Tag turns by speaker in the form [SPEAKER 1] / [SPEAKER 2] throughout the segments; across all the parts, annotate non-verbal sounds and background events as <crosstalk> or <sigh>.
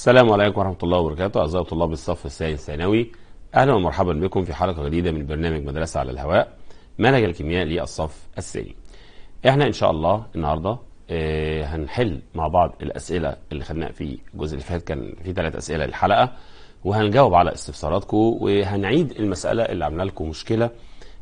[SPEAKER 1] السلام عليكم ورحمة الله وبركاته أعزائي طلاب الصف الثاني الثانوي أهلا ومرحبا بكم في حلقة جديدة من برنامج مدرسة على الهواء منهج الكيمياء للصف الثاني إحنا إن شاء الله النهاردة آه، هنحل مع بعض الأسئلة اللي خدناها في الجزء اللي فات كان في ثلاث أسئلة للحلقة وهنجاوب على استفساراتكم وهنعيد المسألة اللي عامله لكم مشكلة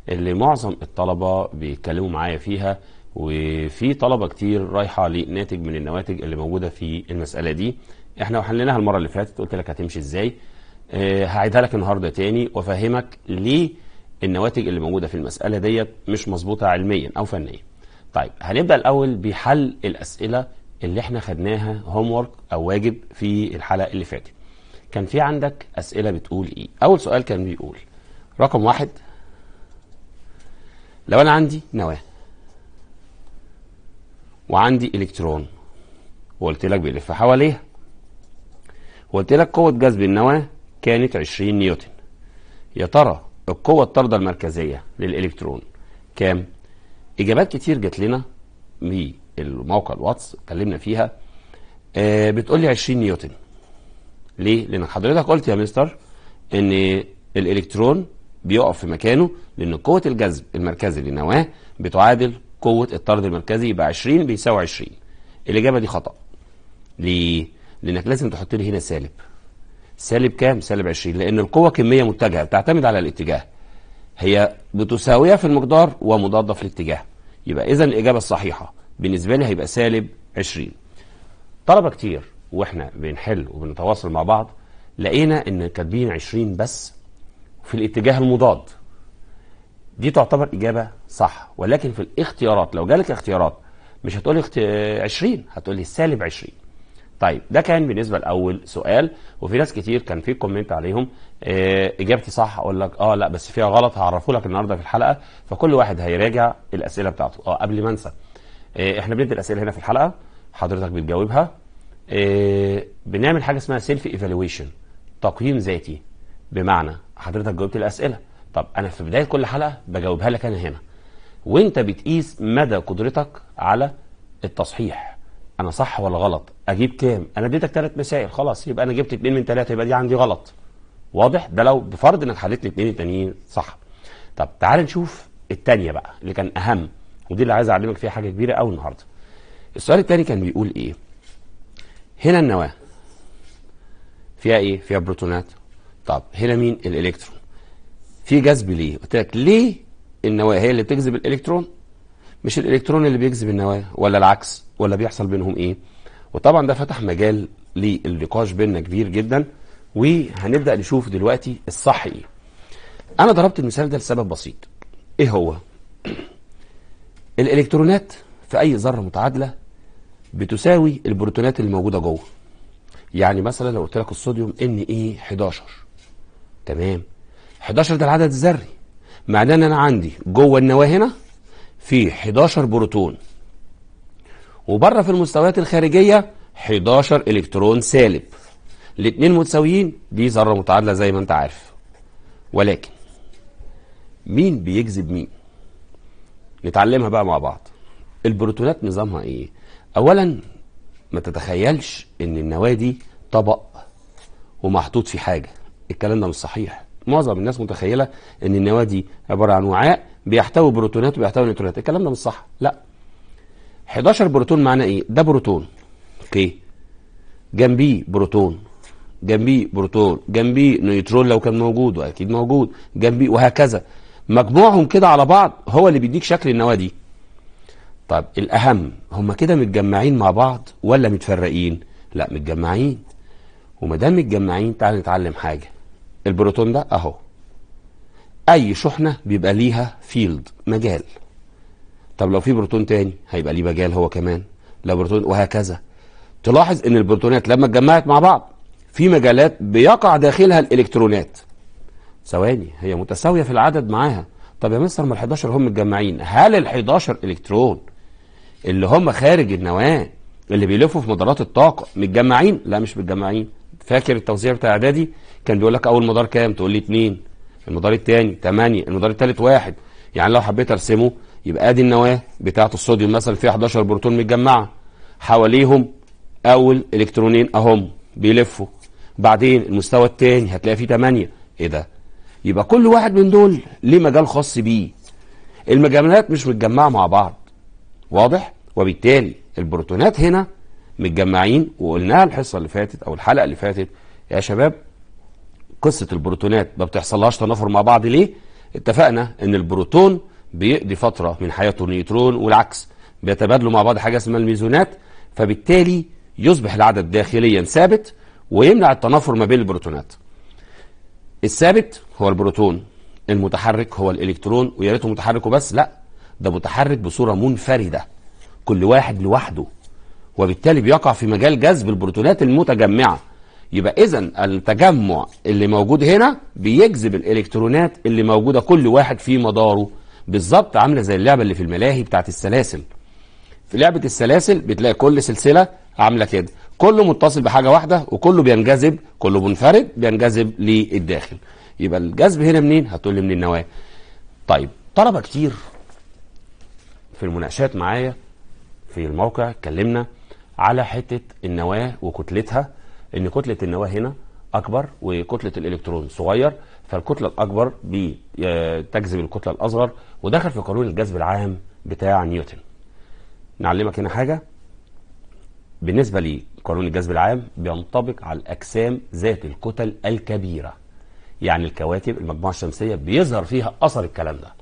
[SPEAKER 1] اللي معظم الطلبة بيتكلموا معايا فيها وفي طلبة كتير رايحة لناتج من النواتج اللي موجودة في المسألة دي احنا وحليناها المره اللي فاتت قلت لك هتمشي ازاي اه هعيدها لك النهارده تاني وافهمك ليه النواتج اللي موجوده في المساله ديت مش مظبوطه علميا او فنيا طيب هنبدا الاول بحل الاسئله اللي احنا خدناها هوم وورك او واجب في الحلقه اللي فاتت كان في عندك اسئله بتقول ايه اول سؤال كان بيقول رقم واحد لو انا عندي نواه وعندي الكترون وقلت لك بيلف حواليها وقلت لك قوة جذب النواة كانت 20 نيوتن يا ترى القوة الطاردة المركزية للإلكترون كام؟ إجابات كتير جات لنا من الموقع الواتس اتكلمنا فيها آه بتقول لي 20 نيوتن ليه؟ لأن حضرتك قلت يا مستر إن الإلكترون بيقف في مكانه لأن قوة الجذب المركزي للنواة بتعادل قوة الطرد المركزي يبقى 20 بيساوي 20 الإجابة دي خطأ ليه؟ لانك لازم تحط لي هنا سالب سالب كام سالب 20 لان القوه كميه متجهه بتعتمد على الاتجاه هي بتساويها في المقدار ومضاده في الاتجاه يبقى اذا الاجابه الصحيحه بالنسبه لي هيبقى سالب 20 طلبه كتير واحنا بنحل وبنتواصل مع بعض لقينا ان كاتبين 20 بس في الاتجاه المضاد دي تعتبر اجابه صح ولكن في الاختيارات لو جالك اختيارات مش هتقولي 20 هتقولي سالب 20 طيب ده كان بالنسبه لاول سؤال وفي ناس كتير كان في كومنت عليهم آه، اجابتي صح اقول لك اه لا بس فيها غلط هعرفه لك النهارده في الحلقه فكل واحد هيراجع الاسئله بتاعته اه قبل ما انسى آه، احنا بندي الاسئله هنا في الحلقه حضرتك بتجاوبها آه، بنعمل حاجه اسمها سيلف ايفالويشن تقييم ذاتي بمعنى حضرتك جاوبت الاسئله طب انا في بدايه كل حلقه بجاوبها لك انا هنا وانت بتقيس مدى قدرتك على التصحيح انا صح ولا غلط اجيب كام انا اديتك ثلاث مسائل خلاص يبقى انا جبت اتنين من ثلاثه يبقى دي عندي غلط واضح ده لو بفرض انك حليت الاثنين التانيين صح طب تعال نشوف الثانيه بقى اللي كان اهم ودي اللي عايز اعلمك فيها حاجه كبيره قوي النهارده السؤال الثاني كان بيقول ايه هنا النواه فيها ايه فيها بروتونات طب هنا مين الالكترون في جذب ليه قلت لك ليه النواه هي اللي بتجذب الالكترون مش الالكترون اللي بيجذب النواه ولا العكس ولا بيحصل بينهم ايه وطبعا ده فتح مجال للنقاش بيننا كبير جدا وهنبدا نشوف دلوقتي الصح ايه انا ضربت المثال ده لسبب بسيط ايه هو <clears throat> الالكترونات في اي ذره متعادله بتساوي البروتونات اللي موجوده جوه يعني مثلا لو قلت لك الصوديوم ان اي 11 تمام 11 ده العدد الذري معناه ان انا عندي جوه النواه هنا فيه 11 بروتون وبره في المستويات الخارجية 11 إلكترون سالب الاثنين متساويين دي ذرة متعادلة زي ما انت عارف ولكن مين بيجذب مين نتعلمها بقى مع بعض البروتونات نظامها ايه اولا ما تتخيلش ان النواة دي طبق ومحطوط فيه حاجة الكلام ده مش صحيح معظم الناس متخيلة ان النواة دي عبارة عن وعاء بيحتوي بروتونات وبيحتوي نيوترونات الكلام ده مش صح لا 11 بروتون معناه ايه ده بروتون اوكي جنبيه بروتون جنبيه بروتون جنبيه نيوترون لو كان موجود واكيد موجود جنبيه وهكذا مجموعهم كده على بعض هو اللي بيديك شكل النواه دي طب الاهم هم كده متجمعين مع بعض ولا متفرقين لا متجمعين وما دام متجمعين تعال نتعلم حاجه البروتون ده اهو اي شحنه بيبقى ليها فيلد مجال طب لو في بروتون تاني هيبقى ليه مجال هو كمان لو بروتون وهكذا تلاحظ ان البروتونات لما اتجمعت مع بعض في مجالات بيقع داخلها الالكترونات ثواني هي متساويه في العدد معاها طب يا مستر ما ال 11 هم متجمعين هل ال 11 الكترون اللي هم خارج النواه اللي بيلفوا في مدارات الطاقه متجمعين لا مش متجمعين فاكر التوزيع بتاع اعدادي كان بيقول لك اول مدار كام تقول لي 2 المدار الثاني 8 المدار الثالث واحد يعني لو حبيت ارسمه يبقى ادي النواه بتاعه الصوديوم مثلا فيها 11 بروتون متجمعه حواليهم اول الكترونين اهم بيلفوا بعدين المستوى الثاني هتلاقي فيه 8 ايه ده يبقى كل واحد من دول ليه مجال خاص بيه المجاملات مش متجمعه مع بعض واضح وبالتالي البروتونات هنا متجمعين وقلناها الحصه اللي فاتت او الحلقه اللي فاتت يا شباب قصه البروتونات ما بتحصلهاش تنافر مع بعض ليه اتفقنا ان البروتون بيقضي فتره من حياته النيوترون والعكس بيتبادلوا مع بعض حاجه اسمها الميزونات فبالتالي يصبح العدد داخليا ثابت ويمنع التنافر ما بين البروتونات الثابت هو البروتون المتحرك هو الالكترون ويا ريته متحرك وبس لا ده متحرك بصوره منفرده كل واحد لوحده وبالتالي بيقع في مجال جذب البروتونات المتجمعه يبقى اذا التجمع اللي موجود هنا بيجذب الالكترونات اللي موجوده كل واحد في مداره بالظبط عامله زي اللعبه اللي في الملاهي بتاعت السلاسل في لعبه السلاسل بتلاقي كل سلسله عامله كده كله متصل بحاجه واحده وكله بينجذب كله منفرد بينجذب للداخل يبقى الجذب هنا منين هتقول لي من النواه طيب طلبه كتير في المناقشات معايا في الموقع اتكلمنا على حته النواه وكتلتها ان كتله النواه هنا اكبر وكتله الالكترون صغير فالكتله الاكبر بتجذب آه، الكتله الاصغر ودخل في قانون الجذب العام بتاع نيوتن نعلمك هنا حاجه بالنسبه لقانون الجذب العام بينطبق على الاجسام ذات الكتل الكبيره يعني الكواكب المجموعه الشمسيه بيظهر فيها اثر الكلام ده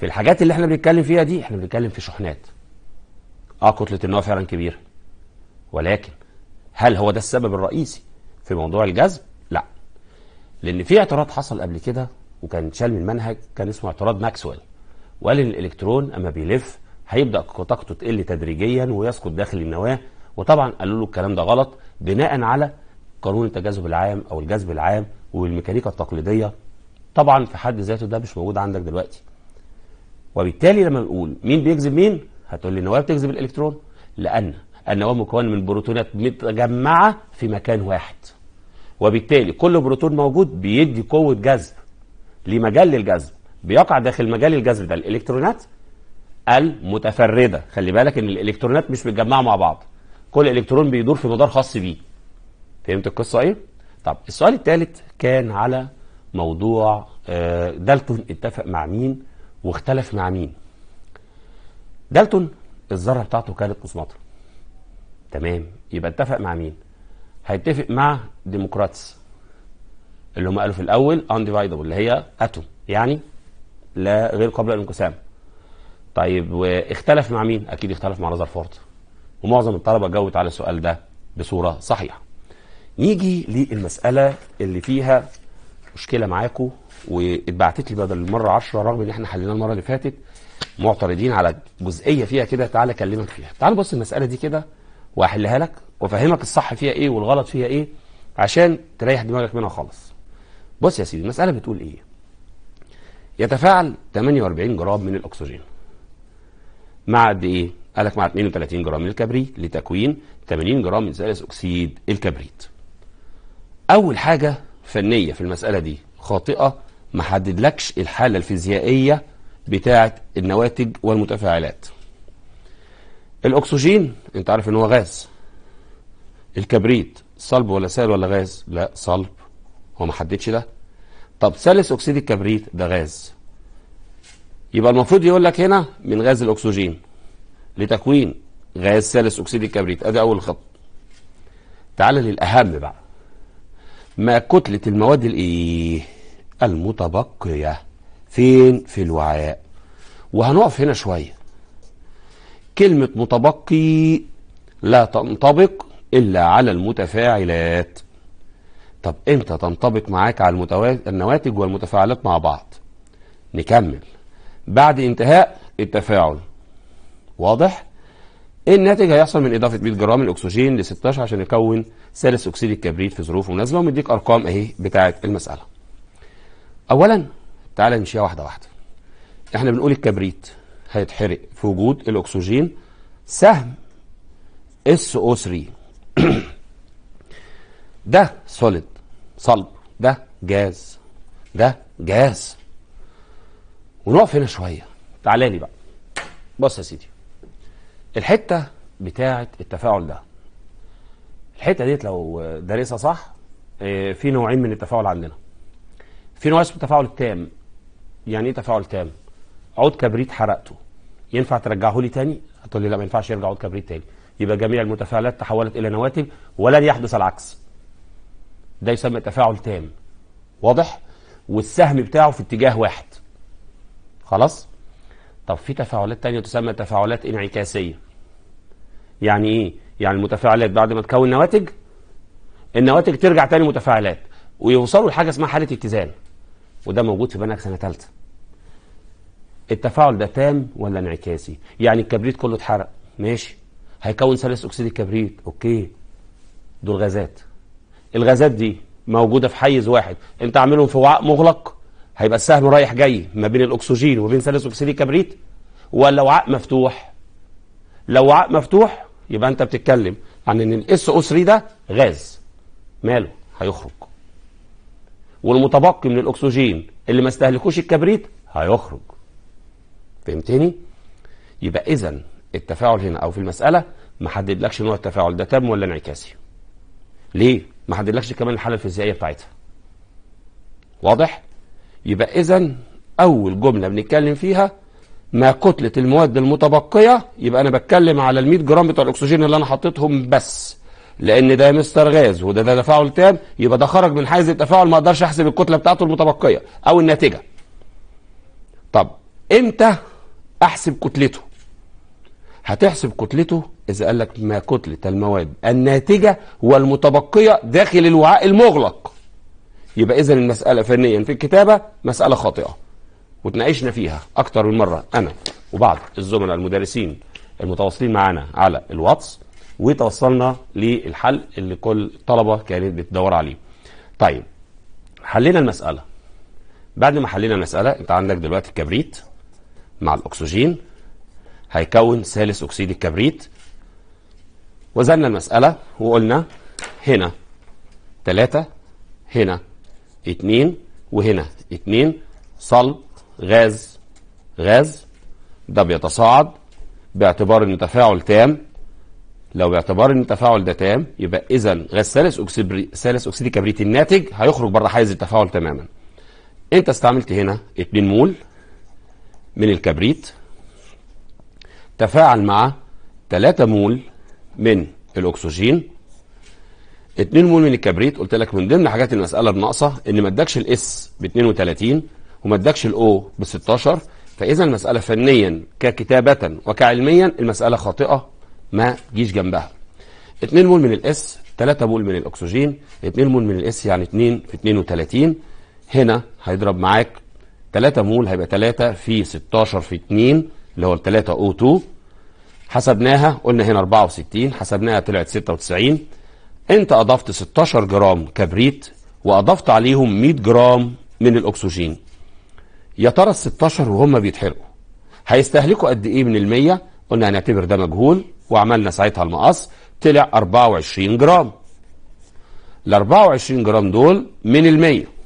[SPEAKER 1] في الحاجات اللي احنا بنتكلم فيها دي احنا بنتكلم في شحنات اه كتله النواه فعلا كبيره ولكن هل هو ده السبب الرئيسي في موضوع الجذب؟ لا لأن في اعتراض حصل قبل كده وكان شال من المنهج كان اسمه اعتراض ماكسويل وقال إن الإلكترون أما بيلف هيبدأ طاقته تقل تدريجيا ويسقط داخل النواة وطبعا قالوا له الكلام ده غلط بناء على قانون التجاذب العام أو الجذب العام والميكانيكا التقليدية طبعا في حد ذاته ده مش موجود عندك دلوقتي وبالتالي لما نقول مين بيجذب مين هتقول لي النواه بتجذب الالكترون لان أن هو مكون من بروتونات متجمعة في مكان واحد وبالتالي كل بروتون موجود بيدي قوة جذب لمجال الجذب بيقع داخل مجال الجذب ده الإلكترونات المتفردة خلي بالك إن الإلكترونات مش متجمعة مع بعض كل إلكترون بيدور في مدار خاص بيه فهمت القصة إيه؟ طب السؤال الثالث كان على موضوع آه، دالتون اتفق مع مين واختلف مع مين دالتون الذرة بتاعته كانت مسمطره تمام يبقى اتفق مع مين؟ هيتفق مع ديموكراتس اللي هم قالوا في الاول انديفايدبل اللي هي اتوم يعني لا غير قابله للانقسام طيب واختلف مع مين؟ اكيد اختلف مع نظر فورد ومعظم الطلبه جاوبت على السؤال ده بصوره صحيحه. نيجي للمساله اللي فيها مشكله معاكم واتبعتت لي بدل المره 10 رغم ان احنا حليناها المره اللي فاتت معترضين على جزئيه فيها كده تعالى اكلمك فيها. تعال بص المساله دي كده واحلها لك وافهمك الصح فيها ايه والغلط فيها ايه عشان تريح دماغك منها خالص بص يا سيدي المساله بتقول ايه يتفاعل 48 جرام من الاكسجين مع قد ايه قال لك مع 32 جرام من الكبريت لتكوين 80 جرام من ثالث اكسيد الكبريت اول حاجه فنيه في المساله دي خاطئه ما حددلكش الحاله الفيزيائيه بتاعه النواتج والمتفاعلات الاكسجين انت عارف ان هو غاز الكبريت صلب ولا سائل ولا غاز لا صلب هو ما حددش ده طب ثالث اكسيد الكبريت ده غاز يبقى المفروض يقول لك هنا من غاز الاكسجين لتكوين غاز ثالث اكسيد الكبريت ادي اول خط تعال للاهم بقى ما كتله المواد الايه المتبقيه فين في الوعاء وهنقف هنا شويه كلمة متبقي لا تنطبق إلا على المتفاعلات طب امتى تنطبق معاك على المتوا... النواتج والمتفاعلات مع بعض نكمل بعد انتهاء التفاعل واضح إيه الناتج هيحصل من اضافه 100 جرام الاكسجين ل 16 عشان يكون ثالث اكسيد الكبريت في ظروف مناسبه ومديك ارقام اهي بتاعه المساله اولا تعالى نمشيها واحده واحده احنا بنقول الكبريت هيتحرق في وجود الأكسجين سهم SO3 <clears throat> ده سوليد صلب ده جاز ده جاز ونقف هنا شوية تعالى لي بقى بص يا سيدي الحتة بتاعة التفاعل ده الحتة ديت لو دارسها صح آه، في نوعين من التفاعل عندنا في نوع اسمه التفاعل التام يعني ايه تفاعل تام عود كبريت حرقته ينفع ترجعه لي تاني؟ هتقول لي لا ما ينفعش يرجع عود كبريت تاني يبقى جميع المتفاعلات تحولت الى نواتج ولن يحدث العكس ده يسمى تفاعل تام واضح؟ والسهم بتاعه في اتجاه واحد خلاص؟ طب في تفاعلات تانية تسمى تفاعلات انعكاسية يعني ايه؟ يعني المتفاعلات بعد ما تكون نواتج النواتج ترجع تاني متفاعلات ويوصلوا لحاجه اسمها حاله اتزان وده موجود في بنك سنه ثالثه التفاعل ده تام ولا انعكاسي يعني الكبريت كله اتحرق ماشي هيكون ثلاث اكسيد الكبريت اوكي دول غازات الغازات دي موجوده في حيز واحد انت عاملهم في وعاء مغلق هيبقى السهم رايح جاي ما بين الاكسجين وبين ثلاث اكسيد الكبريت ولا وعاء مفتوح لو وعاء مفتوح يبقى انت بتتكلم عن ان الاس او 3 ده غاز ماله هيخرج والمتبقي من الاكسجين اللي ما استهلكوش الكبريت هيخرج فهمتني يبقى اذا التفاعل هنا او في المساله ما حددلكش نوع التفاعل ده تام ولا انعكاسي ليه ما حددلكش كمان الحاله الفيزيائيه بتاعتها واضح يبقى اذا اول جمله بنتكلم فيها ما كتله المواد المتبقيه يبقى انا بتكلم على ال 100 جرام بتوع الاكسجين اللي انا حطيتهم بس لان ده مستر غاز وده ده تفاعل تام يبقى ده خرج من حيز التفاعل ما اقدرش احسب الكتله بتاعته المتبقيه او الناتجه طب امتى احسب كتلته هتحسب كتلته اذا قال لك ما كتله المواد الناتجه والمتبقيه داخل الوعاء المغلق يبقى اذا المساله فنيا في الكتابه مساله خاطئه وتناقشنا فيها اكتر من مره انا وبعض الزملاء المدرسين المتواصلين معنا على الواتس وتوصلنا للحل اللي كل الطلبه كانت بتدور عليه طيب حلينا المساله بعد ما حلينا المساله انت عندك دلوقتي الكبريت مع الأكسجين هيكون ثالث أكسيد الكبريت وزلنا المسألة وقلنا هنا ثلاثة هنا اثنين وهنا اثنين صلب غاز غاز ده بيتصاعد باعتبار ان تفاعل تام لو باعتبار ان التفاعل ده تام يبقى اذا غاز ثالث اكسيد ثالث اكسيد الكبريت الناتج هيخرج بره حيز التفاعل تماما انت استعملت هنا 2 مول من الكبريت تفاعل مع 3 مول من الاكسجين 2 مول من الكبريت قلت لك من ضمن حاجات المساله الناقصه ان ما ادكش الاس ب 32 وما ادكش الاو ب 16 فاذا المساله فنيا ككتابه وكعلميا المساله خاطئه ما تجيش جنبها 2 مول من الاس 3 مول من الاكسجين 2 مول من الاس يعني 2 في 32 هنا هيضرب معاك 3 مول هيبقى 3 في 16 في 2 اللي هو ال 3 او 2 حسبناها قلنا هنا 64 حسبناها طلعت 96 انت اضفت 16 جرام كبريت واضفت عليهم 100 جرام من الاكسجين يا ترى ال 16 وهم بيتحرقوا هيستهلكوا قد ايه من المية قلنا هنعتبر ده مجهول وعملنا ساعتها المقص طلع 24 جرام ال 24 جرام دول من المية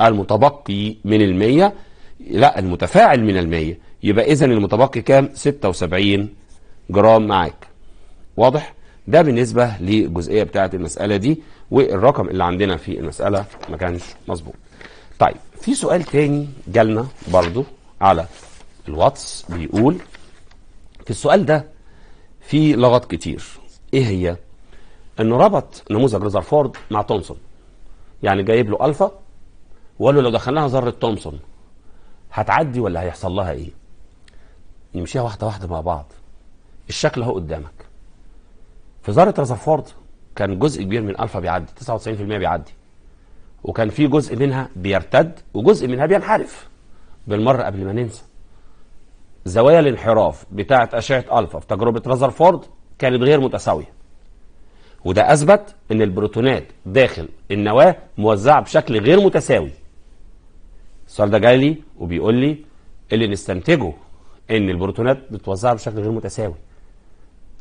[SPEAKER 1] المتبقي من المية لا المتفاعل من المية يبقى إذا المتبقي كام 76 جرام معاك واضح ده بالنسبة للجزئية بتاعة المسألة دي والرقم اللي عندنا في المسألة ما كانش مظبوط طيب في سؤال تاني جالنا برضو على الواتس بيقول في السؤال ده في لغط كتير ايه هي انه ربط نموذج ريزرفورد مع تومسون يعني جايب له الفا وقال له لو دخلناها ذره تومسون هتعدي ولا هيحصل لها ايه نمشيها واحده واحده مع بعض الشكل اهو قدامك في ذره رذرفورد كان جزء كبير من الفا بيعدي 99% بيعدي وكان في جزء منها بيرتد وجزء منها بينحرف بالمره قبل ما ننسى زوايا الانحراف بتاعه اشعه الفا في تجربه رذرفورد كانت غير متساويه وده اثبت ان البروتونات داخل النواه موزعه بشكل غير متساوي السؤال ده جاي لي وبيقول لي اللي نستنتجه ان البروتونات متوزعه بشكل غير متساوي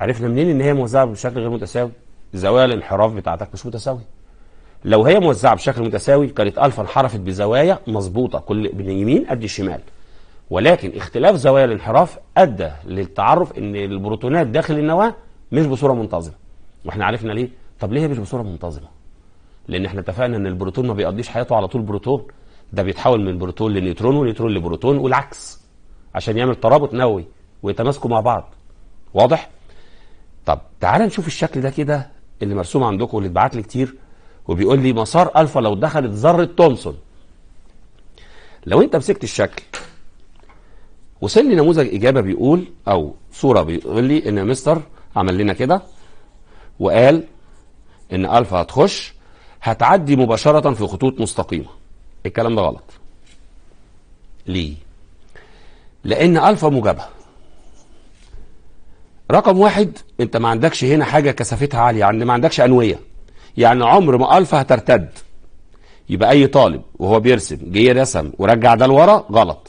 [SPEAKER 1] عرفنا منين ان هي موزعه بشكل غير متساوي زوايا الانحراف بتاعتك مش متساويه لو هي موزعه بشكل متساوي كانت الفا انحرفت بزوايا مظبوطه كل من اليمين قد الشمال ولكن اختلاف زوايا الانحراف ادى للتعرف ان البروتونات داخل النواه مش بصوره منتظمه واحنا عرفنا ليه طب ليه مش بصوره منتظمه لان احنا اتفقنا ان البروتون ما بيقضيش حياته على طول بروتون ده بيتحول من بروتون لنيوترون ونيوترون لبروتون والعكس عشان يعمل ترابط نووي ويتماسكوا مع بعض واضح طب تعال نشوف الشكل ده كده اللي مرسوم عندكم واللي اتبعت لي كتير وبيقول لي مسار الفا لو دخلت ذره تومسون لو انت مسكت الشكل وصل لي نموذج اجابه بيقول او صوره بيقول لي ان مستر عمل لنا كده وقال ان الفا هتخش هتعدي مباشره في خطوط مستقيمه الكلام ده غلط ليه لان الفا موجبه رقم واحد انت ما عندكش هنا حاجه كثافتها عاليه يعني ما عندكش انويه يعني عمر ما الفا هترتد يبقى اي طالب وهو بيرسم جه رسم ورجع ده لورا غلط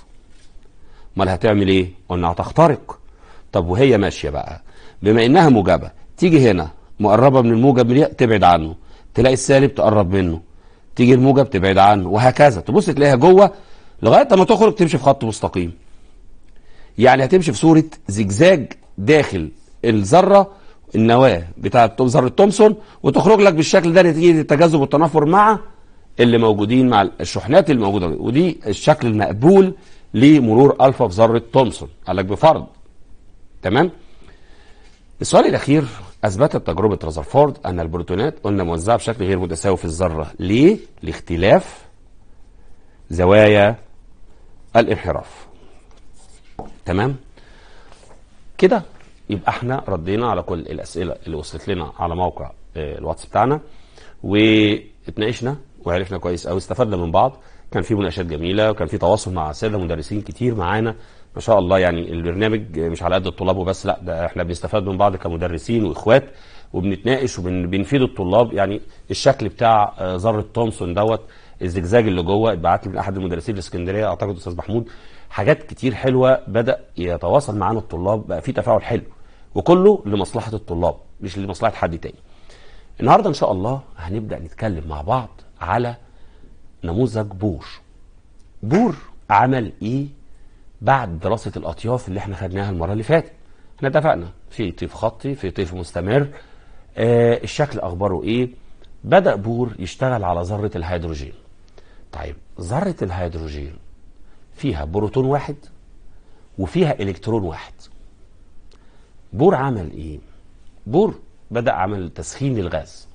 [SPEAKER 1] امال هتعمل ايه قلنا هتخترق طب وهي ماشيه بقى بما انها موجبه تيجي هنا مقربه من الموجب تبعد عنه تلاقي السالب تقرب منه تيجي الموجه بتبعد عنه وهكذا تبص تلاقيها جوه لغايه لما تخرج تمشي في خط مستقيم يعني هتمشي في صوره زجزاج داخل الذره النواه بتاعه ذره تومسون وتخرج لك بالشكل ده نتيجه التجاذب والتنافر مع اللي موجودين مع الشحنات الموجوده ودي الشكل المقبول لمرور الفا في ذره تومسون قال لك بفرض تمام السؤال الاخير اثبتت تجربه رازرفورد ان البروتونات قلنا موزعه بشكل غير متساوي في الذره ليه لاختلاف زوايا الانحراف تمام كده يبقى احنا ردينا على كل الاسئله اللي وصلت لنا على موقع آه، الواتس بتاعنا واتناقشنا وعرفنا كويس قوي استفدنا من بعض كان في مناقشات جميله وكان في تواصل مع ساده مدرسين كتير معانا ما شاء الله يعني البرنامج مش على قد الطلاب وبس لا ده احنا بنستفاد من بعض كمدرسين واخوات وبنتناقش وبنفيد الطلاب يعني الشكل بتاع آه، ذره تومسون دوت الزجزاج اللي جوه اتبعت لي من احد المدرسين في اسكندريه اعتقد استاذ محمود حاجات كتير حلوه بدا يتواصل معانا الطلاب بقى في تفاعل حلو وكله لمصلحه الطلاب مش لمصلحه حد تاني. النهارده ان شاء الله هنبدا نتكلم مع بعض على نموذج بور. بور عمل ايه بعد دراسه الاطياف اللي احنا خدناها المره اللي فاتت احنا اتفقنا في طيف خطي في طيف مستمر آه الشكل اخباره ايه بدا بور يشتغل على ذره الهيدروجين طيب ذره الهيدروجين فيها بروتون واحد وفيها الكترون واحد بور عمل ايه بور بدا عمل تسخين للغاز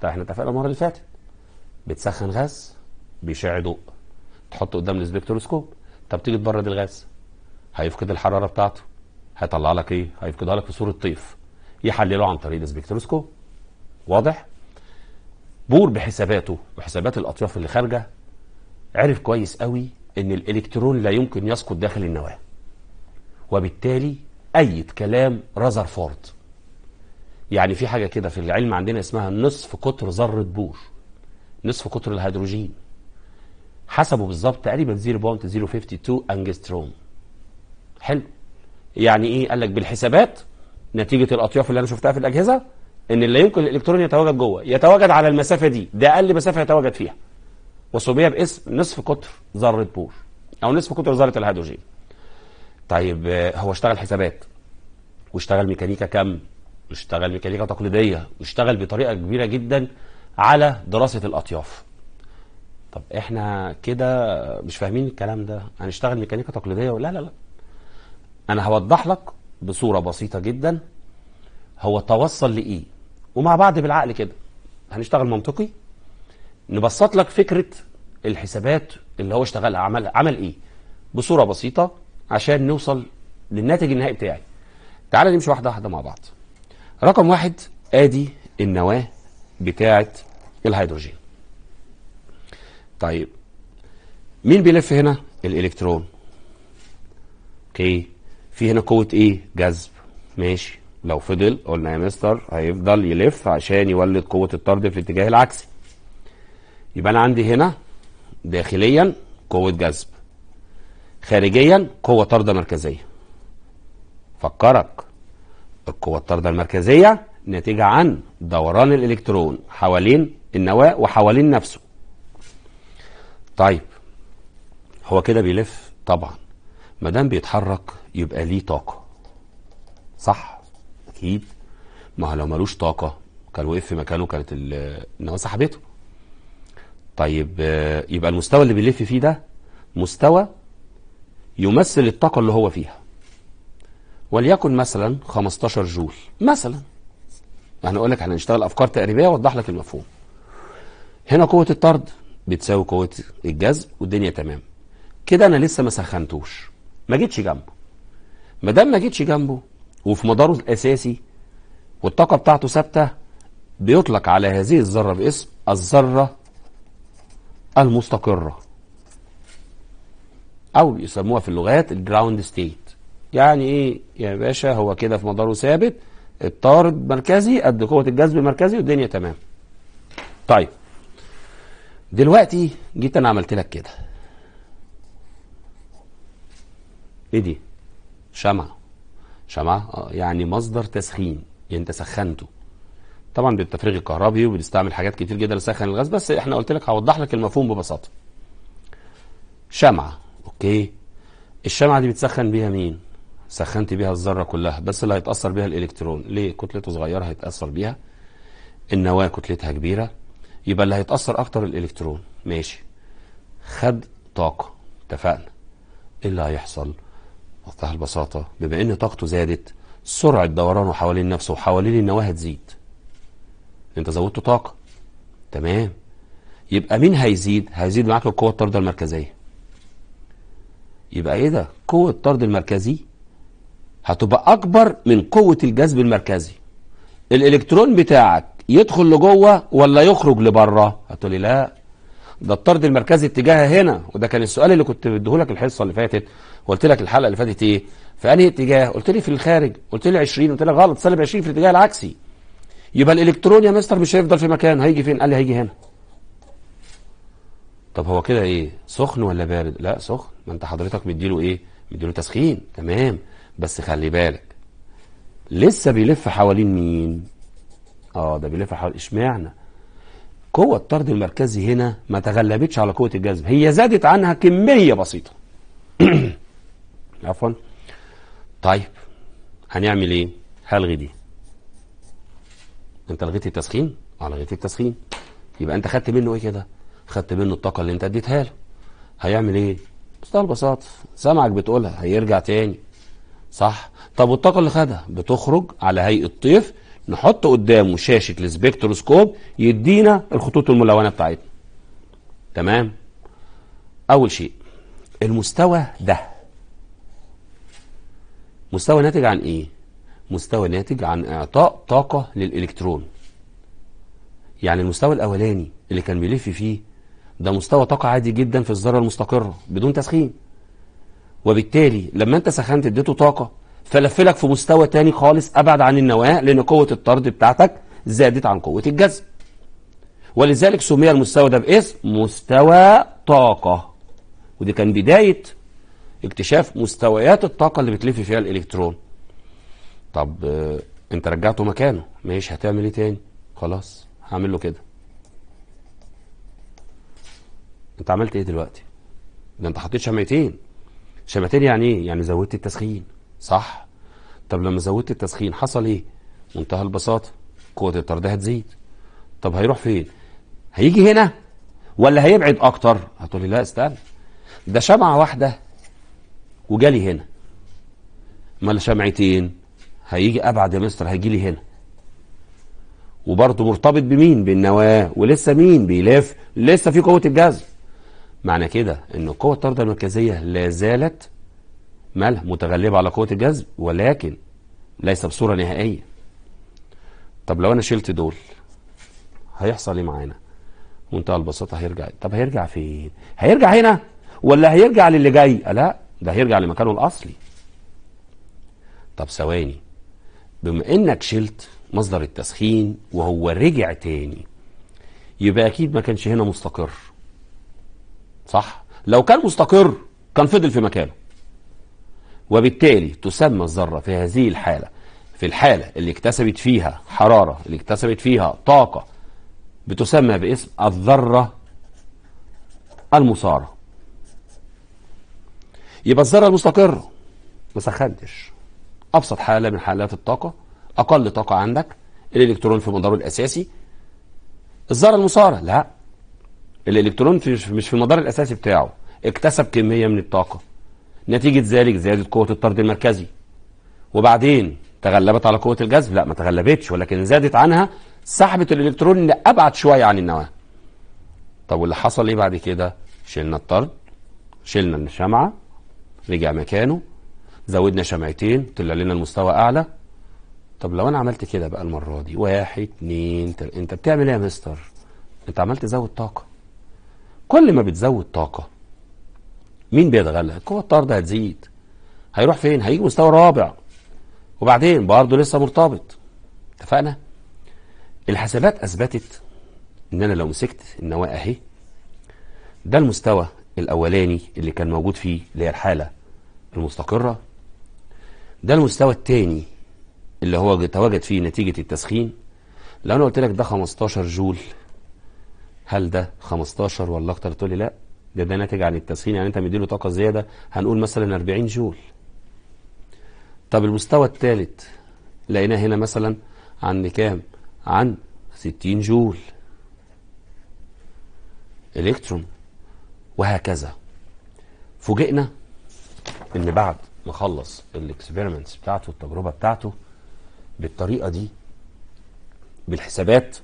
[SPEAKER 1] طيب احنا اتفقنا المره اللي فاتت بتسخن غاز بيشع ضوء تحطه قدام السبكتروسكوب طب تيجي تبرد الغاز هيفقد الحراره بتاعته هيطلع لك ايه هيفقدها لك في صوره طيف يحلله عن طريق السبكتروسكوب واضح بور بحساباته وحسابات الاطياف اللي خارجه عرف كويس قوي ان الالكترون لا يمكن يسقط داخل النواه وبالتالي ايد كلام رازرفورد يعني في حاجه كده في العلم عندنا اسمها نصف قطر ذره بور نصف قطر الهيدروجين حسبه بالظبط تقريبا 0.052 انجستروم حلو يعني ايه قال لك بالحسابات نتيجه الاطياف اللي انا شفتها في الاجهزه ان لا يمكن الالكترون يتواجد جوه يتواجد على المسافه دي ده اقل مسافه يتواجد فيها وسمي باسم نصف قطر ذره بور او نصف قطر ذره الهيدروجين طيب آه، هو اشتغل حسابات واشتغل ميكانيكا كم واشتغل ميكانيكا تقليديه واشتغل بطريقه كبيره جدا على دراسه الاطياف طب احنا كده مش فاهمين الكلام ده هنشتغل ميكانيكا تقليديه ولا لا لا انا هوضح لك بصوره بسيطه جدا هو توصل لايه ومع بعض بالعقل كده هنشتغل منطقي نبسط لك فكره الحسابات اللي هو اشتغلها عمل عمل ايه بصوره بسيطه عشان نوصل للناتج النهائي بتاعي تعال نمشي واحده واحده مع بعض رقم واحد ادي النواه بتاعه الهيدروجين طيب مين بيلف هنا الالكترون اوكي في هنا قوه ايه جذب ماشي لو فضل قلنا يا مستر هيفضل يلف عشان يولد قوه الطرد في الاتجاه العكسي يبقى انا عندي هنا داخليا قوه جذب خارجيا قوه طارده مركزيه فكرك القوه الطارده المركزيه ناتجه عن دوران الالكترون حوالين النواه وحوالين نفسه طيب هو كده بيلف طبعا ما دام بيتحرك يبقى ليه طاقه صح اكيد ما هو لو ملوش طاقه كان وقف في مكانه كانت النواه سحبته طيب آه، يبقى المستوى اللي بيلف فيه ده مستوى يمثل الطاقه اللي هو فيها وليكن مثلا 15 جول مثلا احنا لك احنا نشتغل افكار تقريبيه اوضح لك المفهوم هنا قوه الطرد بتساوي قوه الجذب والدنيا تمام كده انا لسه ما سخنتوش ما جيتش جنبه ما دام ما جيتش جنبه وفي مداره الاساسي والطاقه بتاعته ثابته بيطلق على هذه الذره باسم الذره المستقره او بيسموها في اللغات الجراوند ستيت يعني ايه يا باشا هو كده في مداره ثابت الطارد مركزي قد قوه الجذب مركزي والدنيا تمام طيب دلوقتي جيت انا عملت لك كده ايه دي شمعة شمعة آه، يعني مصدر تسخين يعني انت سخنته طبعا بالتفريغ الكهربي وبنستعمل حاجات كتير جدا لسخن الغاز بس احنا قلت لك هوضح لك المفهوم ببساطه شمعة اوكي الشمعة دي بتسخن بيها مين سخنت بيها الذرة كلها بس اللي هيتأثر بيها الإلكترون ليه كتلته صغيرة هيتأثر بيها النواة كتلتها كبيرة يبقى اللي هيتاثر اكتر الالكترون ماشي خد طاقه اتفقنا ايه اللي هيحصل بمنتهى البساطه بما ان طاقته زادت سرعه دورانه حوالين نفسه وحوالين النواه هتزيد انت زودت طاقه تمام يبقى مين هيزيد هيزيد معاك القوه الطارده المركزيه يبقى ايه ده قوه الطرد المركزي هتبقى اكبر من قوه الجذب المركزي الالكترون بتاعك يدخل لجوه ولا يخرج لبره هتقولي لا ده الطرد المركزي اتجاهها هنا وده كان السؤال اللي كنت بديهولك الحصه اللي فاتت وقلت لك الحلقه اللي فاتت ايه في انهي اتجاه قلت لي في الخارج قلت لي 20 قلت لك غلط سالب 20 في الاتجاه العكسي يبقى الالكترون يا مستر مش هيفضل في مكان هيجي فين قال لي هيجي هنا طب هو كده ايه سخن ولا بارد لا سخن ما انت حضرتك مديله ايه مديله تسخين تمام بس خلي بالك لسه بيلف حوالين مين اه ده بيلف حول اشمعنى قوة الطرد المركزي هنا ما تغلبتش على قوة الجذب هي زادت عنها كمية بسيطة <coughs> عفوا طيب هنعمل ايه هلغي دي انت لغيت التسخين اه لغيت التسخين يبقى انت خدت منه ايه كده خدت منه الطاقة اللي انت اديتها له هيعمل ايه بمنتهى البساطة سمعك بتقولها هيرجع تاني صح طب والطاقة اللي خدها بتخرج على هيئة طيف نحط قدامه شاشة السبكتروسكوب يدينا الخطوط الملونة بتاعتنا تمام أول شيء المستوى ده مستوى ناتج عن إيه؟ مستوى ناتج عن إعطاء طاقة للإلكترون يعني المستوى الأولاني اللي كان بيلف فيه ده مستوى طاقة عادي جدا في الذرة المستقرة بدون تسخين وبالتالي لما أنت سخنت اديته طاقة فلفلك في مستوى تاني خالص أبعد عن النواة لأن قوة الطرد بتاعتك زادت عن قوة الجذب ولذلك سمي المستوى ده باسم مستوى طاقة ودي كان بداية اكتشاف مستويات الطاقة اللي بتلف فيها الإلكترون طب آه، انت رجعته مكانه ماشي هتعمل ايه تاني خلاص هعمل له كده انت عملت ايه دلوقتي ده انت حطيت شمعتين شمعتين يعني ايه يعني زودت التسخين صح طب لما زودت التسخين حصل ايه منتهى البساطه قوه الطرد هتزيد طب هيروح فين هيجي هنا ولا هيبعد اكتر هتقولي لا استنى ده شمعه واحده وجالي هنا امال شمعتين هيجي ابعد يا مستر هيجي لي هنا وبرضه مرتبط بمين بالنواه ولسه مين بيلف لسه في قوه الجذب معنى كده ان قوه الطرد المركزيه لا زالت مالها متغلبة على قوة الجذب ولكن ليس بصورة نهائية طب لو أنا شلت دول هيحصل إيه معانا؟ منتهى البساطة هيرجع طب هيرجع فين؟ هيرجع هنا ولا هيرجع للي جاي؟ لا ده هيرجع لمكانه الأصلي طب ثواني بما إنك شلت مصدر التسخين وهو رجع تاني يبقى أكيد ما كانش هنا مستقر صح؟ لو كان مستقر كان فضل في مكانه وبالتالي تسمى الذرة في هذه الحالة في الحالة اللي اكتسبت فيها حرارة اللي اكتسبت فيها طاقة بتسمى باسم الذرة المصارة يبقى الذرة المستقرة ما سخنتش أبسط حالة من حالات الطاقة أقل طاقة عندك الإلكترون في مداره الأساسي الذرة المصارة لا الإلكترون في مش في المدار الأساسي بتاعه اكتسب كمية من الطاقة نتيجة ذلك زادت قوة الطرد المركزي وبعدين تغلبت على قوة الجذب لا ما تغلبتش ولكن زادت عنها سحبت الإلكترون لأبعد شوية عن النواة طب واللي حصل إيه بعد كده شلنا الطرد شلنا الشمعة رجع مكانه زودنا شمعتين طلع لنا المستوى أعلى طب لو أنا عملت كده بقى المرة دي واحد اتنين تل... أنت بتعمل إيه يا مستر؟ أنت عمال تزود طاقة كل ما بتزود طاقة مين بيتغلى؟ القوة الطرد هتزيد هيروح فين هيجي مستوى رابع وبعدين برضه لسه مرتبط اتفقنا الحسابات اثبتت ان انا لو مسكت النواة اهي ده المستوى الاولاني اللي كان موجود فيه اللي هي الحالة المستقرة ده المستوى الثاني اللي هو تواجد فيه نتيجة التسخين لو انا قلت لك ده 15 جول هل ده 15 ولا اكتر تقول لي لا ده ده ناتج عن التسخين يعني انت مديله طاقة زيادة هنقول مثلا 40 جول طب المستوى الثالث لقيناه هنا مثلا عن كام عن 60 جول الكترون وهكذا فوجئنا ان بعد ما خلص الاكسبيرمنتس بتاعته التجربه بتاعته بالطريقه دي بالحسابات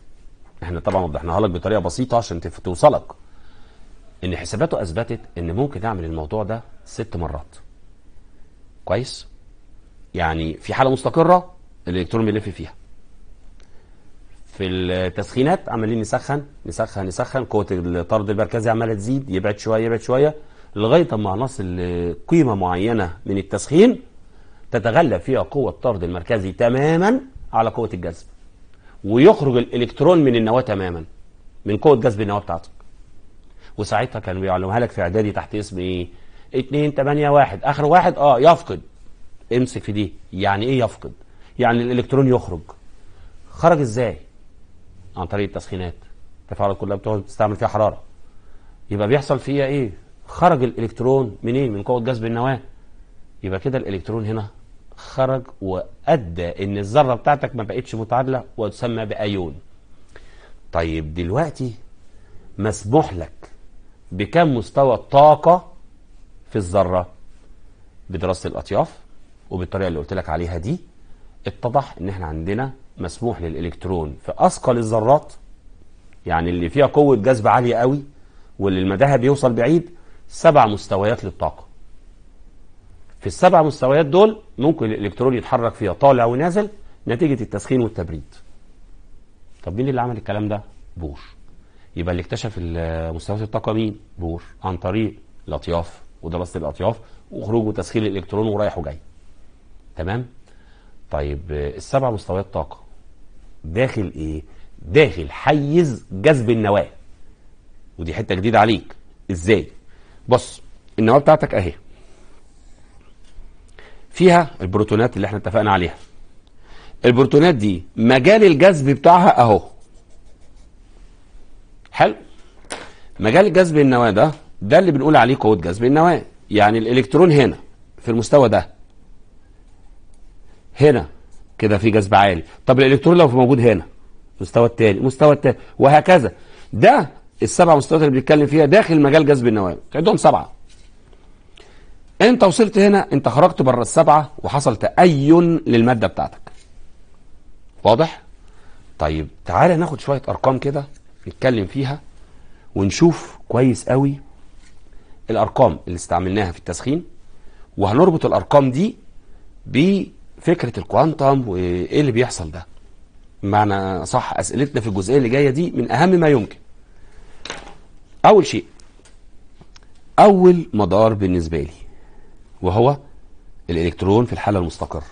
[SPEAKER 1] احنا طبعا وضحناها لك بطريقه بسيطه عشان توصلك ان حساباته اثبتت ان ممكن اعمل الموضوع ده ست مرات كويس يعني في حاله مستقره الالكترون بيلف فيها في التسخينات عمالين نسخن نسخن نسخن قوه الطرد المركزي عماله تزيد يبعد شويه يبعد شويه لغايه اما نصل قيمه معينه من التسخين تتغلب فيها قوه الطرد المركزي تماما على قوه الجذب ويخرج الالكترون من النواه تماما من قوه جذب النواه بتاعته وساعتها كانوا بيعلموها لك في اعدادي تحت اسم ايه 2 8 1 اخر واحد اه يفقد امسك في دي يعني ايه يفقد يعني الالكترون يخرج خرج ازاي عن طريق التسخينات التفاعلات كلها بتقعد تستعمل فيها حراره يبقى بيحصل فيها ايه خرج الالكترون منين إيه؟ من قوه جذب النواه يبقى كده الالكترون هنا خرج وادى ان الذره بتاعتك ما بقتش متعادله وتسمى بايون طيب دلوقتي مسموح لك بكم مستوى الطاقة في الذرة بدراسة الأطياف وبالطريقة اللي قلت لك عليها دي اتضح ان احنا عندنا مسموح للإلكترون في أثقل الذرات يعني اللي فيها قوة جذب عالية قوي واللي المداها بيوصل بعيد سبع مستويات للطاقة في السبع مستويات دول ممكن الإلكترون يتحرك فيها طالع ونازل نتيجة التسخين والتبريد طب مين اللي عمل الكلام ده؟ بوش يبقى اللي اكتشف مستويات الطاقه مين؟ بور عن طريق الاطياف ودراسه الاطياف وخروج وتسخين الالكترون ورايح وجاي. تمام؟ طيب السبع مستويات طاقه داخل ايه؟ داخل حيز جذب النواه. ودي حته جديده عليك. ازاي؟ بص النواه بتاعتك اهي. فيها البروتونات اللي احنا اتفقنا عليها. البروتونات دي مجال الجذب بتاعها اهو حلو مجال جذب النواه ده ده اللي بنقول عليه قوه جذب النواه يعني الالكترون هنا في المستوى ده هنا كده في جذب عالي طب الالكترون لو في موجود هنا المستوى التاني المستوى الثالث وهكذا ده السبع مستويات اللي بنتكلم فيها داخل مجال جذب النواه عندهم سبعه انت وصلت هنا انت خرجت بره السبعه وحصل تأين للماده بتاعتك واضح طيب تعالى ناخد شويه ارقام كده نتكلم فيها ونشوف كويس قوي الارقام اللي استعملناها في التسخين وهنربط الارقام دي بفكره الكوانتم وايه اللي بيحصل ده معنى صح اسئلتنا في الجزئيه اللي جايه دي من اهم ما يمكن اول شيء اول مدار بالنسبه لي وهو الالكترون في الحاله المستقره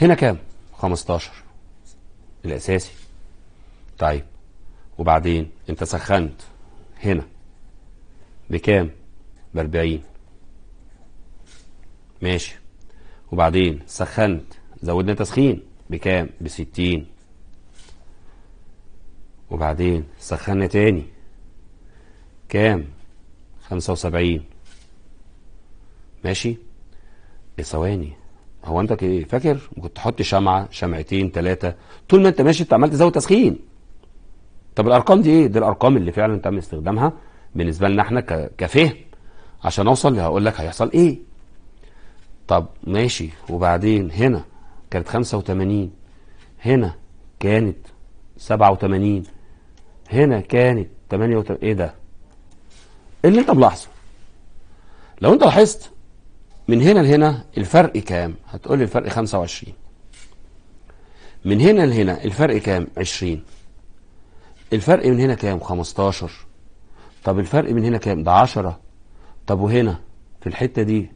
[SPEAKER 1] هنا كام 15 الاساسي طيب وبعدين انت سخنت هنا بكام باربعين ماشي وبعدين سخنت زودنا تسخين بكام بستين وبعدين سخنا تاني كام خمسة وسبعين ماشي إيه، ثواني هو انت فاكر كنت تحط شمعة شمعتين ثلاثة طول ما انت ماشي انت عمال تزود تسخين طب الارقام دي ايه دي الارقام اللي فعلا تم استخدامها بالنسبه لنا احنا كفهم عشان اوصل هقول لك هيحصل ايه طب ماشي وبعدين هنا كانت 85 هنا كانت 87 هنا كانت 88 ايه ده اللي انت ملاحظه لو انت لاحظت من هنا لهنا الفرق كام هتقول لي الفرق 25 من هنا لهنا الفرق كام 20 الفرق من هنا كام 15 طب الفرق من هنا كام ده 10 طب وهنا في الحتة دي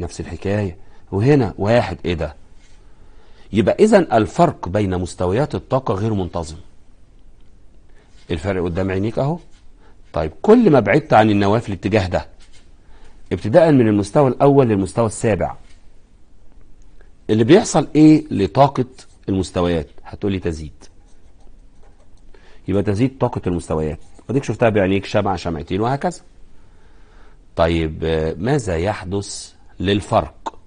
[SPEAKER 1] نفس الحكاية وهنا واحد ايه ده يبقى اذا الفرق بين مستويات الطاقة غير منتظم الفرق قدام عينيك اهو طيب كل ما بعدت عن النواة في الاتجاه ده ابتداء من المستوى الاول للمستوى السابع اللي بيحصل ايه لطاقة المستويات هتقولي تزيد يبقى تزيد طاقة المستويات وديك شفتها بعينيك شمعة شمعتين وهكذا طيب ماذا يحدث للفرق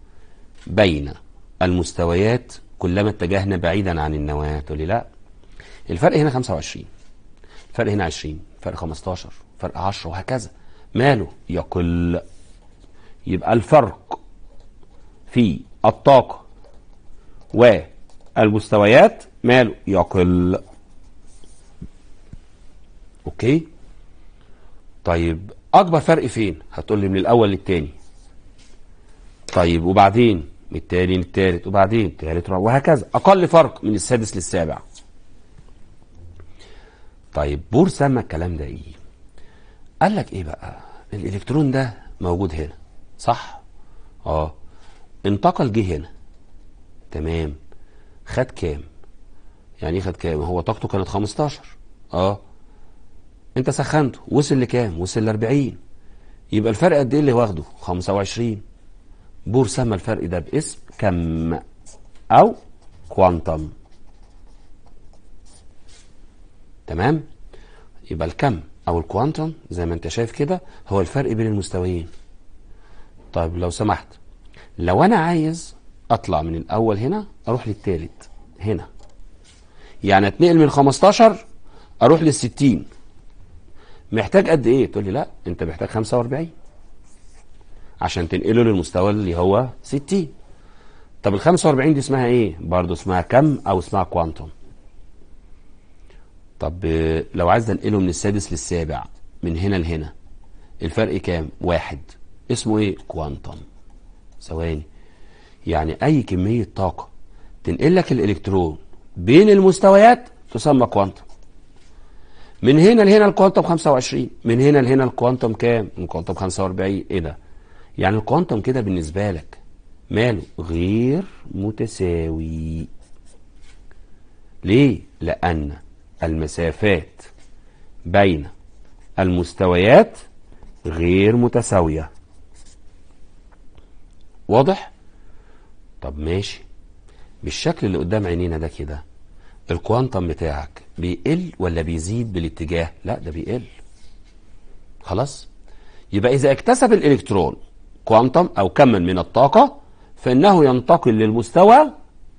[SPEAKER 1] بين المستويات كلما اتجهنا بعيدا عن النواة تقول لي لا الفرق هنا 25 الفرق هنا 20 فرق 15 فرق 10 وهكذا ماله يقل يبقى الفرق في الطاقة والمستويات ماله يقل اوكي طيب اكبر فرق فين هتقول لي من الاول للتاني طيب وبعدين من التاني للتالت وبعدين التالت وهكذا اقل فرق من السادس للسابع طيب بور سمى الكلام ده ايه قال لك ايه بقى الالكترون ده موجود هنا صح اه انتقل جه هنا تمام خد كام يعني ايه خد كام هو طاقته كانت 15 اه انت سخنته وصل لكام وصل ل 40 يبقى الفرق قد ايه اللي واخده 25 بور سمى الفرق ده باسم كم او كوانتم تمام يبقى الكم او الكوانتم زي ما انت شايف كده هو الفرق بين المستويين طيب لو سمحت لو انا عايز اطلع من الاول هنا اروح للثالث هنا يعني اتنقل من 15 اروح لل 60 محتاج قد ايه تقول لي لا انت محتاج 45 عشان تنقله للمستوى اللي هو 60 طب ال 45 دي اسمها ايه برضه اسمها كم او اسمها كوانتوم طب لو عايز انقله من السادس للسابع من هنا لهنا الفرق كام واحد اسمه ايه كوانتم ثواني يعني اي كمية طاقة تنقل لك الالكترون بين المستويات تسمى كوانتم من هنا لهنا الكوانتم 25 من هنا لهنا الكوانتم كام الكوانتم 45 ايه ده يعني الكوانتم كده بالنسبه لك ماله غير متساوي ليه لان المسافات بين المستويات غير متساويه واضح طب ماشي بالشكل اللي قدام عينينا ده كده الكوانتم بتاعك بيقل ولا بيزيد بالاتجاه لا ده بيقل خلاص يبقى إذا اكتسب الإلكترون كوانتم أو كم من الطاقة فإنه ينتقل للمستوى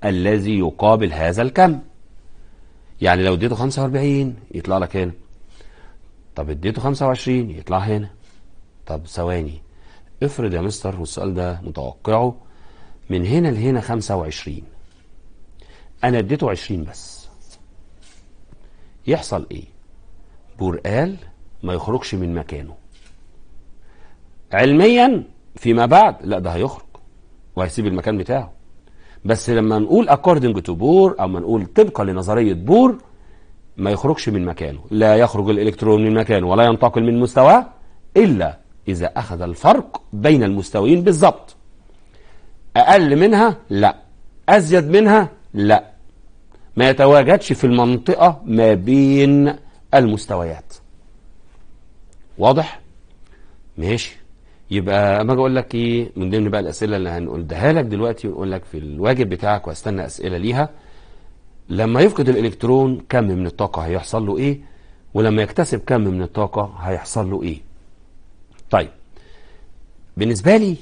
[SPEAKER 1] الذي يقابل هذا الكم يعني لو اديته 45 يطلع لك هنا طب اديته 25 يطلع هنا طب ثواني افرض يا مستر والسؤال ده متوقعه من هنا لهنا 25 انا اديته 20 بس يحصل ايه برقال ما يخرجش من مكانه علميا فيما بعد لا ده هيخرج وهيسيب المكان بتاعه بس لما نقول according to بور او ما نقول طبقا لنظريه بور ما يخرجش من مكانه لا يخرج الالكترون من مكانه ولا ينتقل من مستواه الا اذا اخذ الفرق بين المستويين بالظبط اقل منها لا ازيد منها لا ما يتواجدش في المنطقة ما بين المستويات واضح؟ ماشي يبقى اما اقول لك ايه من ضمن بقى الاسئله اللي هنقولها لك دلوقتي ونقول لك في الواجب بتاعك واستنى اسئله ليها لما يفقد الالكترون كم من الطاقه هيحصل له ايه ولما يكتسب كم من الطاقه هيحصل له ايه طيب بالنسبه لي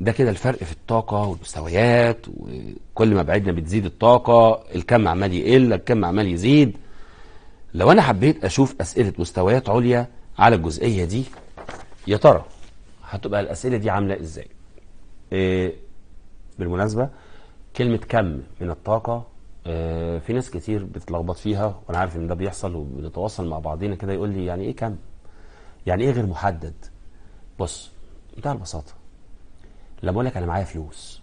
[SPEAKER 1] ده كده الفرق في الطاقة والمستويات وكل ما بعدنا بتزيد الطاقة الكم عمال يقل الكم عمال يزيد لو أنا حبيت أشوف أسئلة مستويات عليا على الجزئية دي يا ترى هتبقى الأسئلة دي عاملة إزاي إيه بالمناسبة كلمة كم من الطاقة إيه في ناس كتير بتتلخبط فيها وأنا عارف إن ده بيحصل وبنتواصل مع بعضينا كده يقول لي يعني إيه كم يعني إيه غير محدد بص بمنتهى البساطة لا بقول لك انا معايا فلوس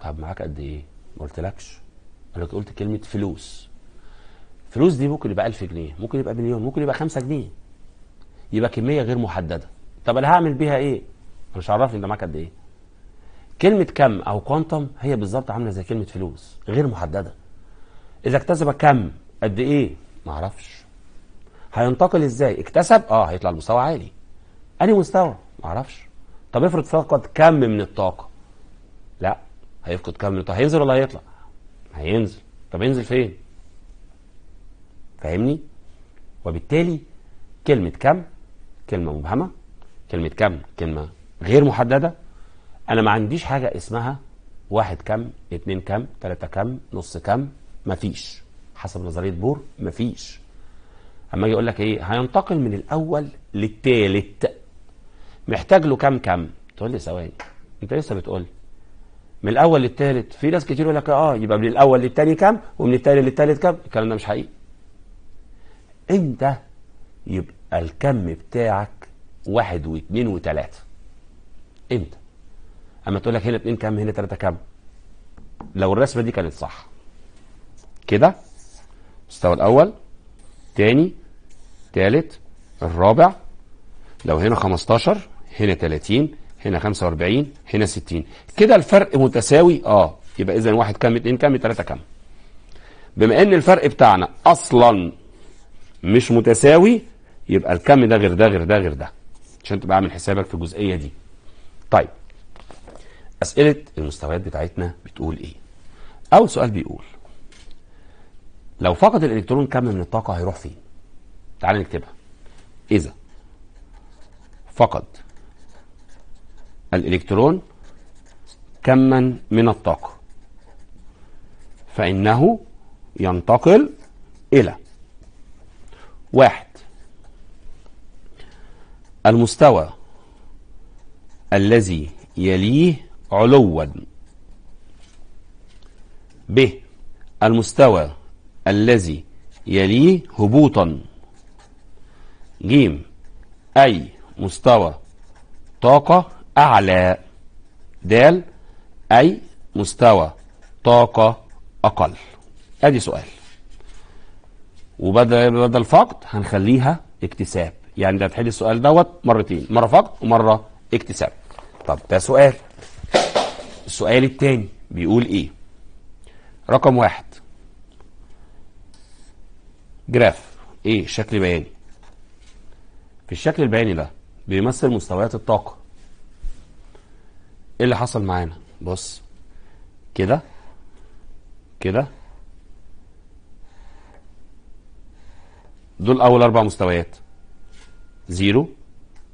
[SPEAKER 1] طب معاك قد ايه ما قلتلكش انا قلت كلمه فلوس فلوس دي ممكن يبقى 1000 جنيه ممكن يبقى مليون ممكن يبقى 5 جنيه يبقى كميه غير محدده طب انا هعمل بيها ايه مش عرفني انت معاك قد ايه كلمه كم او كوانتم هي بالظبط عامله زي كلمه فلوس غير محدده اذا اكتسب كم قد ايه ما اعرفش هينتقل ازاي اكتسب اه هيطلع لمستوى عالي انهي مستوى ما اعرفش طب افرض فقد كم من الطاقة لا هيفقد كم من الطاقة هينزل ولا هيطلع هينزل طب ينزل فين فاهمني وبالتالي كلمة كم كلمة مبهمة كلمة كم كلمة غير محددة أنا ما عنديش حاجة اسمها واحد كم اتنين كم تلاتة كم نص كم مفيش حسب نظرية بور مفيش أما أجي أقول لك إيه هينتقل من الأول للتالت محتاج له كام كام تقول لي ثواني انت لسه بتقول من الاول للثالث في ناس كتير يقول لك اه يبقى من الاول للثاني كام ومن الثاني للثالث كام الكلام ده مش حقيقي انت يبقى الكم بتاعك واحد واثنين وثلاثه انت اما تقول لك هنا اثنين كام هنا ثلاثه كام لو الرسمه دي كانت صح كده مستوى الاول تاني تالت الرابع لو هنا 15 هنا 30 هنا 45 هنا 60 كده الفرق متساوي اه يبقى اذا واحد كام اتنين كام تلاته كام بما ان الفرق بتاعنا اصلا مش متساوي يبقى الكم ده غير ده غير ده غير ده عشان تبقى عامل حسابك في الجزئيه دي طيب اسئله المستويات بتاعتنا بتقول ايه اول سؤال بيقول لو فقد الالكترون كم من الطاقه هيروح فين تعال نكتبها اذا فقد الإلكترون كما من الطاقة فإنه ينتقل إلى واحد المستوى الذي يليه علوا ب المستوى الذي يليه هبوطا ج أي مستوى طاقة أعلى د أي مستوى طاقة أقل أدي سؤال وبدل بدل فقد هنخليها اكتساب يعني ده تحل السؤال دوت مرتين مرة فقد ومرة اكتساب طب ده سؤال السؤال التاني بيقول ايه رقم واحد جراف ايه شكل بياني في الشكل البياني ده بيمثل مستويات الطاقة ايه اللي حصل معانا بص كده كده دول اول اربع مستويات زيرو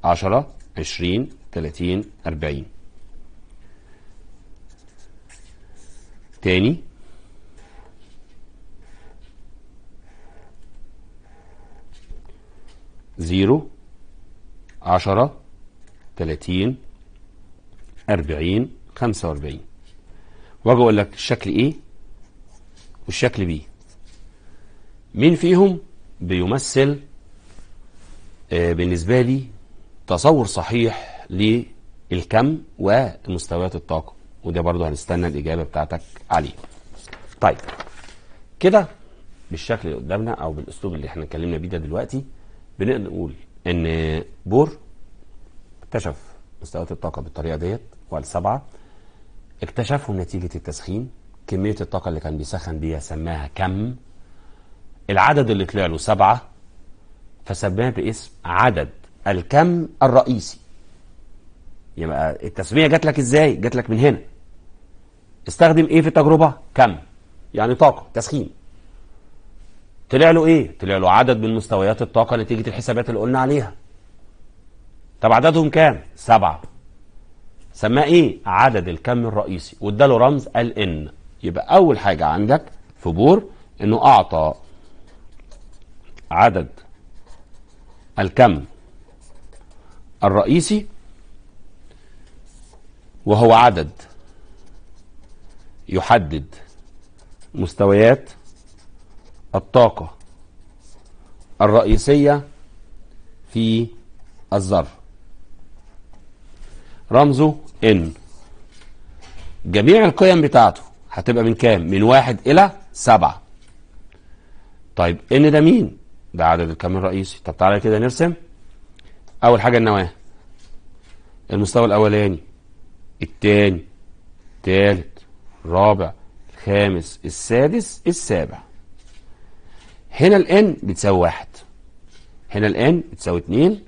[SPEAKER 1] عشرة عشرين تلاتين اربعين تاني زيرو عشرة تلاتين 40 45 واجي اقول لك الشكل ايه والشكل بي مين فيهم بيمثل آه بالنسبة لي تصور صحيح للكم ومستويات الطاقة وده برضو هنستنى الإجابة بتاعتك عليه طيب كده بالشكل اللي قدامنا أو بالأسلوب اللي احنا اتكلمنا بيه ده دلوقتي بنقدر نقول إن بور اكتشف مستويات الطاقة بالطريقة ديت وقال سبعة اكتشفوا نتيجة التسخين كمية الطاقة اللي كان بيسخن بيها سماها كم العدد اللي طلع له سبعة فسماه باسم عدد الكم الرئيسي يبقى التسمية جات لك ازاي؟ جات لك من هنا استخدم ايه في التجربة؟ كم يعني طاقة تسخين طلع له ايه؟ طلع له عدد من مستويات الطاقة نتيجة الحسابات اللي قلنا عليها طب عددهم كام سبعة سماه ايه عدد الكم الرئيسي واداله رمز ال ان يبقى اول حاجة عندك في بور انه اعطى عدد الكم الرئيسي وهو عدد يحدد مستويات الطاقة الرئيسية في الذرة رمزه ان جميع القيم بتاعته هتبقى من كام من واحد الى سبعة طيب ان ده مين ده عدد الكم الرئيسي طب تعالى كده نرسم اول حاجة النواة المستوى الاولاني التاني التالت الرابع الخامس السادس السابع هنا الان بتساوي واحد هنا الان بتساوي اتنين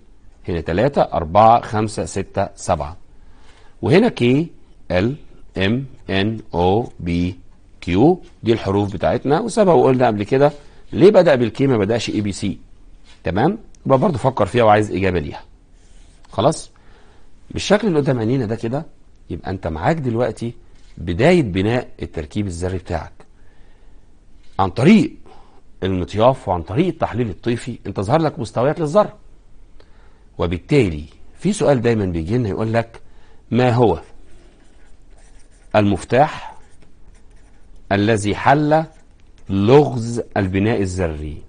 [SPEAKER 1] هنا تلاتة أربعة خمسة ستة سبعة وهنا كي ال ام ان او بي كيو دي الحروف بتاعتنا وسبق وقلنا قبل كده ليه بدا بالكي ما بداش اي بي سي تمام يبقى برضه فكر فيها وعايز اجابه ليها خلاص بالشكل اللي قدام عينينا ده كده يبقى انت معاك دلوقتي بدايه بناء التركيب الذري بتاعك عن طريق المطياف وعن طريق التحليل الطيفي انت ظهر لك مستويات للذره وبالتالي في سؤال دايما بيجي لنا يقول لك ما هو المفتاح الذي حل لغز البناء الذري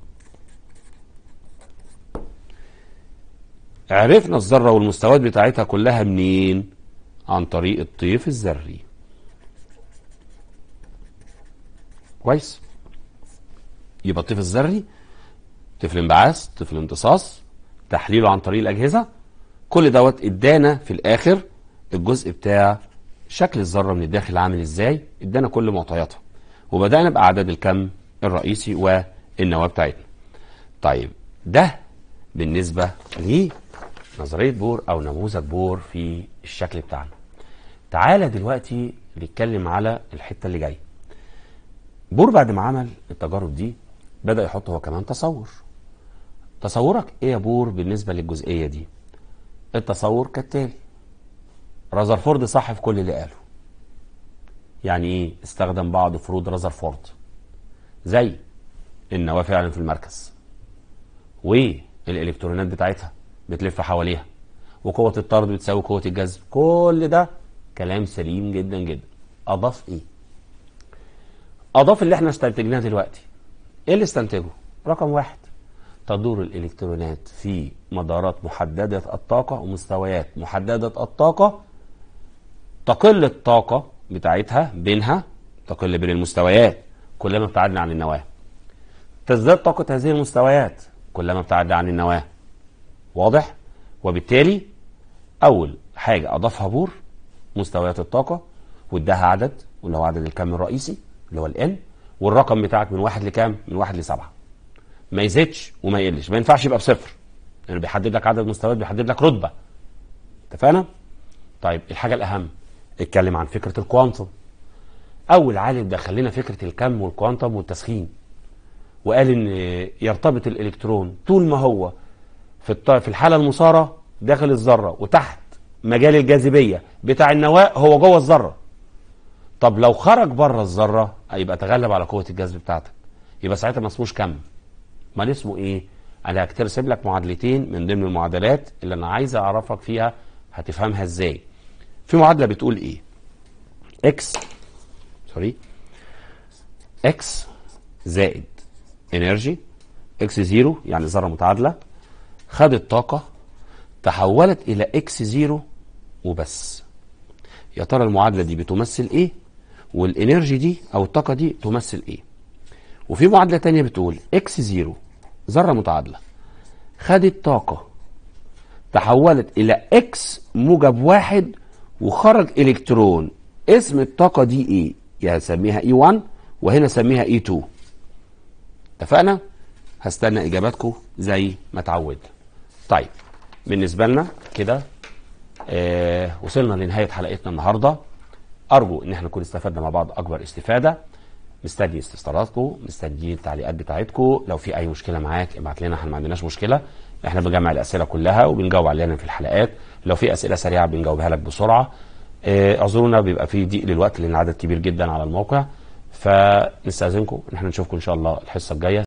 [SPEAKER 1] عرفنا الذرة والمستويات بتاعتها كلها منين عن طريق الطيف الذري كويس يبقى الطيف الذري طفل انبعاث طفل امتصاص تحليله عن طريق الأجهزة كل دوت ادانا في الآخر الجزء بتاع شكل الذرة من الداخل عامل ازاي ادانا كل معطياتها وبدأنا بأعداد الكم الرئيسي والنواة بتاعتنا طيب ده بالنسبة لنظرية بور أو نموذج بور في الشكل بتاعنا تعالى دلوقتي نتكلم على الحتة اللي جاية بور بعد ما عمل التجارب دي بدأ يحط هو كمان تصور تصورك ايه يا بور بالنسبة للجزئية دي التصور كالتالي رازرفورد صح في كل اللي قاله يعني ايه استخدم بعض فروض رازرفورد زي النواه فعلا في المركز والالكترونات بتاعتها بتلف حواليها وقوة الطرد بتساوي قوة الجذب كل ده كلام سليم جدا جدا اضاف ايه اضاف اللي احنا استنتجناه دلوقتي ايه اللي استنتجه رقم واحد تدور الالكترونات في مدارات محددة الطاقة ومستويات محددة الطاقة تقل الطاقة بتاعتها بينها تقل بين المستويات كلما ابتعدنا عن النواة تزداد طاقة هذه المستويات كلما ابتعدنا عن النواة واضح؟ وبالتالي أول حاجة أضافها بور مستويات الطاقة واداها عدد واللي هو عدد الكم الرئيسي اللي هو N والرقم بتاعك من واحد لكام؟ من واحد لسبعة ما يزيدش وما يقلش ما ينفعش يبقى بصفر لأنه يعني بيحدد لك عدد مستويات بيحدد لك رتبة اتفقنا؟ طيب الحاجة الأهم اتكلم عن فكرة الكوانتم أول عالم دخل لنا فكرة الكم والكوانتم والتسخين وقال إن يرتبط الإلكترون طول ما هو في في الحالة المصارة داخل الذرة وتحت مجال الجاذبية بتاع النواة هو جوه الذرة طب لو خرج بره الذرة يبقى تغلب على قوة الجذب بتاعتك يبقى ساعتها ما اسموش كم ما اسمه ايه انا هكترسب لك معادلتين من ضمن المعادلات اللي انا عايز اعرفك فيها هتفهمها ازاي في معادله بتقول ايه اكس سوري اكس زائد انرجي اكس زيرو يعني ذره متعادله خدت طاقه تحولت الى اكس زيرو وبس يا ترى المعادله دي بتمثل ايه والانرجي دي او الطاقه دي تمثل ايه وفي معادله تانية بتقول اكس زيرو ذره متعادله خدت طاقه تحولت الى اكس موجب واحد وخرج الكترون اسم الطاقه دي ايه يعني سميها اي 1 وهنا سميها اي 2 اتفقنا هستنى اجاباتكم زي ما اتعود طيب بالنسبه لنا كده آه وصلنا لنهايه حلقتنا النهارده ارجو ان احنا نكون استفدنا مع بعض اكبر استفاده مستني استفساراتكم مستني التعليقات بتاعتكم لو في اي مشكله معاك ابعت لنا احنا ما عندناش مشكله احنا بنجمع الاسئله كلها وبنجاوب علينا في الحلقات لو في اسئله سريعه بنجاوبها لك بسرعه اعذرونا آه، بيبقى في ضيق للوقت لان عدد كبير جدا على الموقع فنستاذنكم ان احنا نشوفكم ان شاء الله الحصه الجايه